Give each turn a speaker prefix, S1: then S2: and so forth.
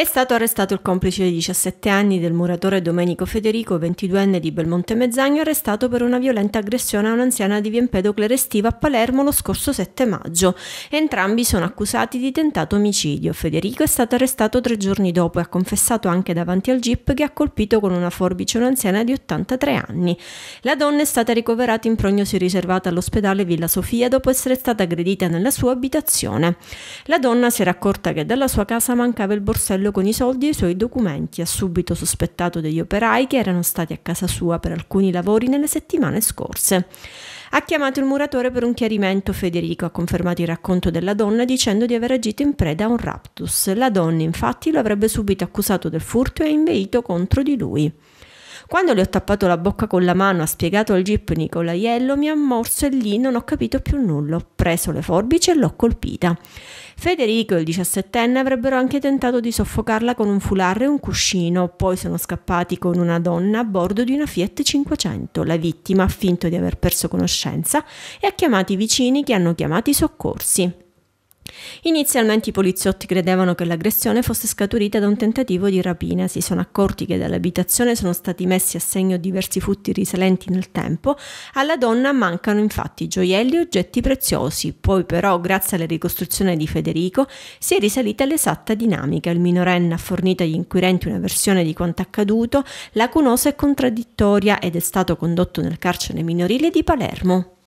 S1: È stato arrestato il complice di 17 anni del muratore Domenico Federico, 22enne di Belmonte Mezzagno, arrestato per una violenta aggressione a un'anziana di Viempedocle Restiva a Palermo lo scorso 7 maggio. Entrambi sono accusati di tentato omicidio. Federico è stato arrestato tre giorni dopo e ha confessato anche davanti al GIP che ha colpito con una forbice un'anziana di 83 anni. La donna è stata ricoverata in prognosi riservata all'ospedale Villa Sofia dopo essere stata aggredita nella sua abitazione. La donna si era accorta che dalla sua casa mancava il borsello quello con i soldi e i suoi documenti, ha subito sospettato degli operai che erano stati a casa sua per alcuni lavori nelle settimane scorse. Ha chiamato il muratore per un chiarimento. Federico ha confermato il racconto della donna dicendo di aver agito in preda a un raptus. La donna infatti lo avrebbe subito accusato del furto e inveito contro di lui. Quando le ho tappato la bocca con la mano, ha spiegato al jeep Nicolaiello, mi ha morso e lì non ho capito più nulla. Ho preso le forbici e l'ho colpita. Federico e il 17enne avrebbero anche tentato di soffocarla con un fularre e un cuscino, poi sono scappati con una donna a bordo di una Fiat 500. La vittima ha finto di aver perso conoscenza e ha chiamato i vicini che hanno chiamato i soccorsi. Inizialmente i poliziotti credevano che l'aggressione fosse scaturita da un tentativo di rapina, si sono accorti che dall'abitazione sono stati messi a segno diversi furti risalenti nel tempo, alla donna mancano infatti gioielli e oggetti preziosi, poi però grazie alla ricostruzione di Federico si è risalita all'esatta dinamica, il minorenne ha fornito agli inquirenti una versione di quanto accaduto, lacunosa e contraddittoria ed è stato condotto nel carcere minorile di Palermo.